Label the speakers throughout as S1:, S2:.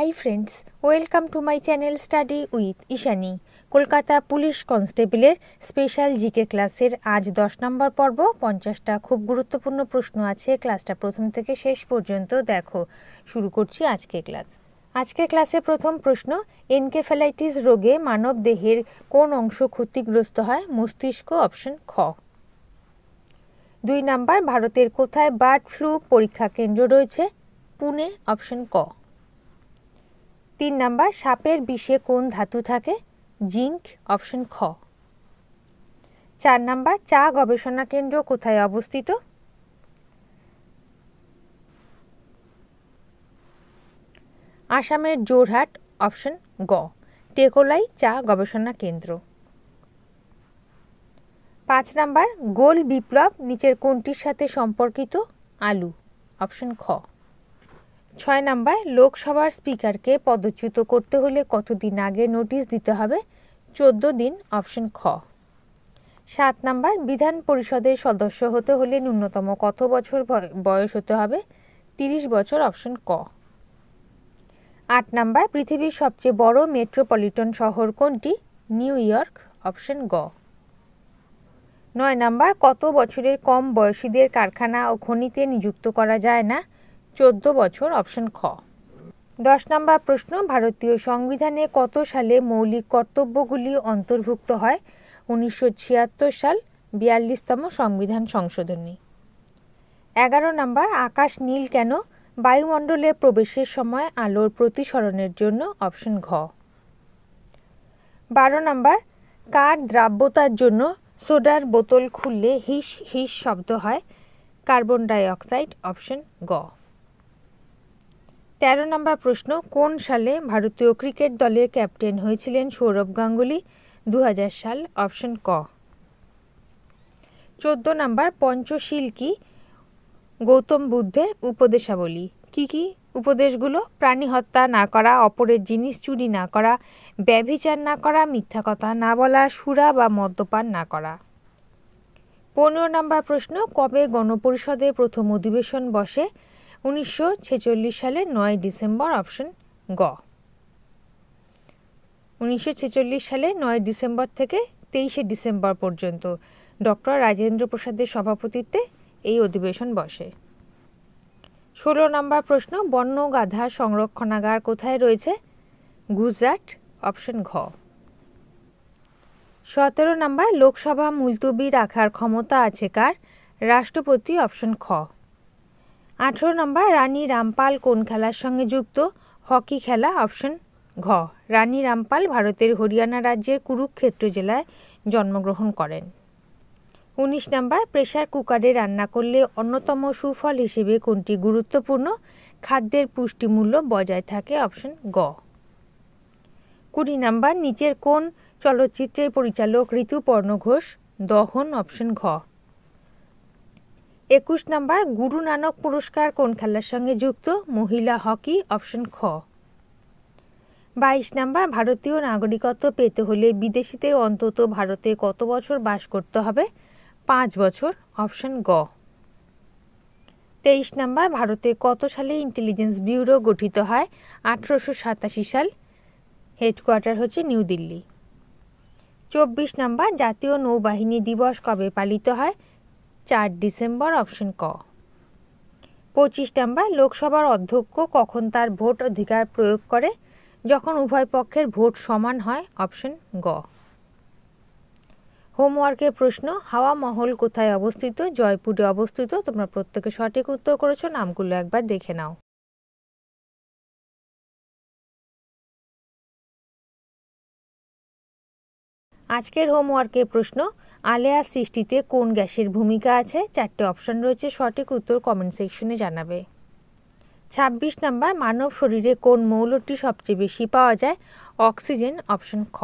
S1: high friends welcome to my channel study with Ishani Kolkata police কনস্টেবলের special GK ক্লাসের আজ দশ নম্বর পর্ব পঞ্চাশটা খুব গুরুত্বপূর্ণ প্রশ্ন আছে ক্লাসটা প্রথম থেকে শেষ পর্যন্ত দেখো শুরু করছি আজকে ক্লাস আজকে ক্লাসে প্রথম প্রশ্ন এনকেফ্যালাইটিস রোগে মানব দেহের কোন অংশ ক্ষতিগ্রস্ত হয় মস্তিষ্ক অপশন খ দুই নাম্বার ভারতের কোথায় বার্ড ফ্লু পরীক্ষা কেন্দ্র রয়েছে পুনে অপশন ক তিন নাম্বার সাপের বিষে কোন ধাতু থাকে জিঙ্ক অপশন খ চার নাম্বার চা গবেষণা কেন্দ্র কোথায় অবস্থিত আসামের জোরহাট অপশন গ টেকোলাই চা গবেষণা কেন্দ্র পাঁচ নাম্বার গোল বিপ্লব নিচের কোনটির সাথে সম্পর্কিত আলু অপশন খ ছয় নাম্বার লোকসভার স্পিকারকে পদচ্যুত করতে হলে কতদিন আগে নোটিশ দিতে হবে চোদ্দ দিন অপশন খ সাত নাম্বার বিধান পরিষদের সদস্য হতে হলে ন্যূনতম কত বছর বয়স হতে হবে তিরিশ বছর অপশন ক আট নাম্বার পৃথিবীর সবচেয়ে বড় মেট্রোপলিটন শহর কোনটি নিউ ইয়র্ক অপশন গ নয় নাম্বার কত বছরের কম বয়সীদের কারখানা ও খনিতে নিযুক্ত করা যায় না চোদ্দ বছর অপশন খ দশ নম্বর প্রশ্ন ভারতীয় সংবিধানে কত সালে মৌলিক কর্তব্যগুলি অন্তর্ভুক্ত হয় উনিশশো সাল বিয়াল্লিশতম সংবিধান সংশোধনী এগারো নম্বর আকাশ নীল কেন বায়ুমণ্ডলে প্রবেশের সময় আলোর প্রতিসরণের জন্য অপশন ঘ বারো নম্বর কার দ্রাব্যতার জন্য সোডার বোতল খুললে হিস হিস শব্দ হয় কার্বন ডাই অক্সাইড অপশন গ তেরো নম্বর প্রশ্ন কোন সালে ভারতীয় ক্রিকেট দলের ক্যাপ্টেন হয়েছিলেন সৌরভ গাঙ্গুলি দু সাল অপশন ক চোদ্দ নম্বর পঞ্চশীল কি গৌতম বুদ্ধের উপদেশাবলী কি কি উপদেশগুলো প্রাণী হত্যা না করা অপরের জিনিস চুরি না করা ব্যভিচার না করা মিথ্যা কথা না বলা সুরা বা মদ্যপান না করা পনেরো নম্বর প্রশ্ন কবে গণপরিষদের প্রথম অধিবেশন বসে উনিশশো সালে নয় ডিসেম্বর অপশন গ উনিশশো সালে নয় ডিসেম্বর থেকে তেইশে ডিসেম্বর পর্যন্ত ডক্টর রাজেন্দ্র প্রসাদের সভাপতিত্বে এই অধিবেশন বসে ষোলো নম্বর প্রশ্ন গাধা সংরক্ষণাগার কোথায় রয়েছে গুজরাট অপশন ঘ সতেরো নম্বর লোকসভা মুলতুবি রাখার ক্ষমতা আছে কার রাষ্ট্রপতি অপশন খ আঠেরো নম্বর রানী রামপাল কোন খেলার সঙ্গে যুক্ত হকি খেলা অপশন ঘ রানী রামপাল ভারতের হরিয়ানা রাজ্যের কুরুক্ষেত্র জেলায় জন্মগ্রহণ করেন উনিশ নম্বর প্রেশার কুকারে রান্না করলে অন্যতম সুফল হিসেবে কোনটি গুরুত্বপূর্ণ খাদ্যের পুষ্টিমূল্য বজায় থাকে অপশন গ কুড়ি নাম্বার নিচের কোন চলচ্চিত্রের পরিচালক ঋতুপর্ণ ঘোষ দহন অপশন ঘ একুশ নম্বর গুরু নানক পুরস্কার কোন খেলার সঙ্গে যুক্ত মহিলা হকি অপশন খ বাইশ নম্বর ভারতীয় নাগরিকত্ব পেতে হলে বিদেশিদের অন্তত ভারতে কত বছর বাস করতে হবে পাঁচ বছর অপশন গ তেইশ নম্বর ভারতে কত সালে ইন্টেলিজেন্স ব্যুরো গঠিত হয় আঠেরোশো সাতাশি সাল হেডকোয়ার্টার হচ্ছে নিউ দিল্লি চব্বিশ নম্বর জাতীয় নৌবাহিনী দিবস কবে পালিত হয় চার ডিসেম্বর অপশন ক পঁচিশ নাম্বার লোকসভার অধ্যক্ষ কখন তার ভোট অধিকার প্রয়োগ করে যখন উভয় পক্ষের ভোট সমান হয় অপশন গ হোমওয়ার্কের প্রশ্ন হাওয়া মহল কোথায় অবস্থিত জয়পুরে অবস্থিত তোমরা প্রত্যেকে সঠিক উত্তর করেছো নামগুলো একবার দেখে নাও আজকের হোমওয়ার্কের প্রশ্ন আলেয়া সৃষ্টিতে কোন গ্যাসের ভূমিকা আছে চারটে অপশন রয়েছে সঠিক উত্তর কমেন্ট সেকশনে জানাবে ২৬ নাম্বার মানব শরীরে কোন মৌলটি সবচেয়ে বেশি পাওয়া যায় অক্সিজেন অপশন খ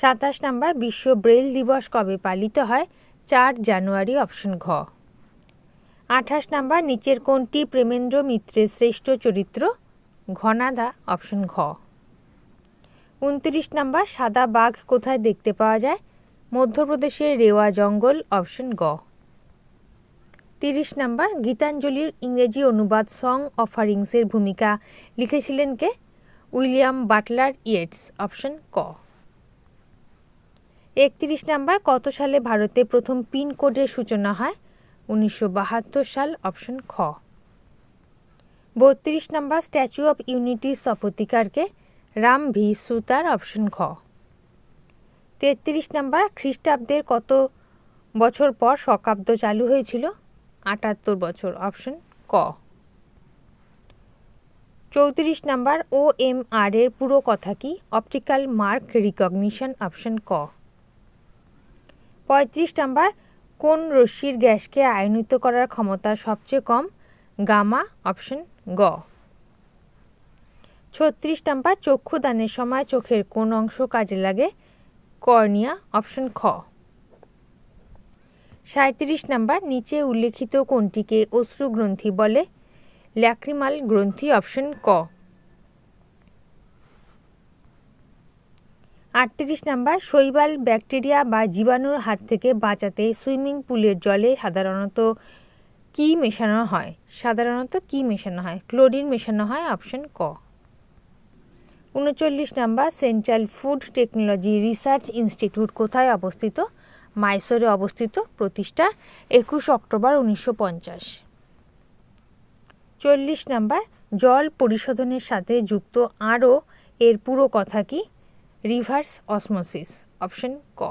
S1: সাতাশ নাম্বার বিশ্ব ব্রেল দিবস কবে পালিত হয় চার জানুয়ারি অপশন ঘ আঠাশ নাম্বার নিচের কোনটি প্রেমেন্দ্র মিত্রের শ্রেষ্ঠ চরিত্র ঘনাদা অপশন ঘ উনত্রিশ নাম্বার সাদা বাঘ কোথায় দেখতে পাওয়া যায় মধ্যপ্রদেশের রেওয়া জঙ্গল অপশন গ তিরিশ নাম্বার গীতাঞ্জলির ইংরেজি অনুবাদ সং অফারিংসের ভূমিকা লিখেছিলেন কে উইলিয়াম বাটলার ইয়েটস অপশন ক একত্রিশ নাম্বার কত সালে ভারতে প্রথম পিন কোডের সূচনা হয় উনিশশো সাল অপশন খ বত্রিশ নাম্বার স্ট্যাচু অব ইউনিটি স্থপতিকারকে রাম ভি সুতার অপশন খ তেত্রিশ নাম্বার খ্রিস্টাব্দের কত বছর পর শকাব্দ চালু হয়েছিল আটাত্তর বছর অপশন ক চৌত্রিশ নাম্বার ও এম আর এর পুরো কথা কি অপটিক্যাল মার্ক রিকগনিশন অপশন ক পঁয়ত্রিশ নাম্বার কোন রশ্মির গ্যাসকে আয়নিত করার ক্ষমতা সবচেয়ে কম গামা অপশন গ ছত্রিশ নাম্বার চক্ষুদানের সময় চোখের কোন অংশ কাজে লাগে কর্নিয়া অপশন খ সাঁত্রিশ নাম্বার নিচে উল্লেখিত কোনটিকে অশ্রুগ্রন্থি বলে ল্যাক্রিমাল গ্রন্থি অপশন ক আটত্রিশ নাম্বার শৈবাল ব্যাকটেরিয়া বা জীবাণুর হাত থেকে বাঁচাতে সুইমিং পুলের জলে সাধারণত কি মেশানো হয় সাধারণত কি মেশানো হয় ক্লোরিন মেশানো হয় অপশন ক উনচল্লিশ number Central Food Technology Research Institute কোথায় অবস্থিত মাইসোরে অবস্থিত প্রতিষ্ঠা একুশ অক্টোবর উনিশশো পঞ্চাশ চল্লিশ নাম্বার জল পরিশোধনের সাথে যুক্ত আরও এর পুরো কথা কি রিভার্স অসমোসিস অপশন ক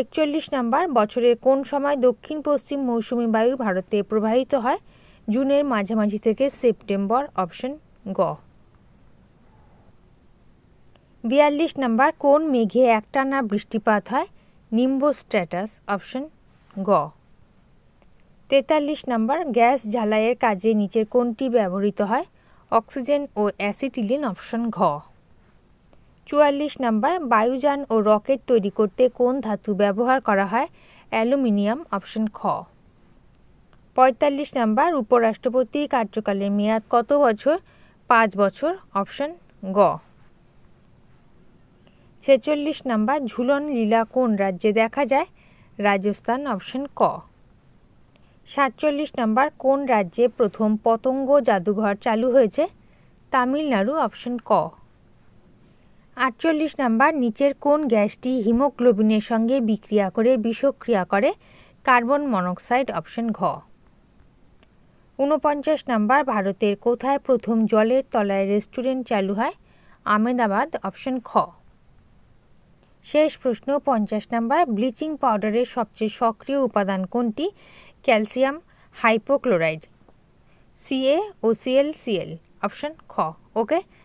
S1: একচল্লিশ নাম্বার বছরের কোন সময় দক্ষিণ পশ্চিম মৌসুমি বায়ু ভারতে প্রবাহিত হয় জুনের মাঝামাঝি থেকে সেপ্টেম্বর অপশন গ বিয়াল্লিশ নাম্বার কোন মেঘে একটানা বৃষ্টিপাত হয় স্ট্যাটাস অপশন গ তেতাল্লিশ নাম্বার গ্যাস ঝালাইয়ের কাজে নিচের কোনটি ব্যবহৃত হয় অক্সিজেন ও অ্যাসিটিলিন অপশন ঘ চুয়াল্লিশ নাম্বার বায়ুযান ও রকেট তৈরি করতে কোন ধাতু ব্যবহার করা হয় অ্যালুমিনিয়াম অপশন খ পঁয়তাল্লিশ নাম্বার উপরাষ্ট্রপতি কার্যকালের মেয়াদ কত বছর পাঁচ বছর অপশন গ ছেচল্লিশ নাম্বার ঝুলন লীলা কোন রাজ্যে দেখা যায় রাজস্থান অপশন ক সাতচল্লিশ নাম্বার কোন রাজ্যে প্রথম পতঙ্গ জাদুঘর চালু হয়েছে তামিলনাড়ু অপশন ক আটচল্লিশ নাম্বার নিচের কোন গ্যাসটি হিমোগ্লোবিনের সঙ্গে বিক্রিয়া করে বিষক্রিয়া করে কার্বন মনোক্সাইড অপশন ঘ ঊনপঞ্চাশ নাম্বার ভারতের কোথায় প্রথম জলের তলায় রেস্টুরেন্ট চালু হয় আহমেদাবাদ অপশন খ শেষ প্রশ্ন পঞ্চাশ নাম্বার ব্লিচিং পাউডারের সবচেয়ে সক্রিয় উপাদান কোনটি calcium hypochloride C A O C L C L option খ ওকে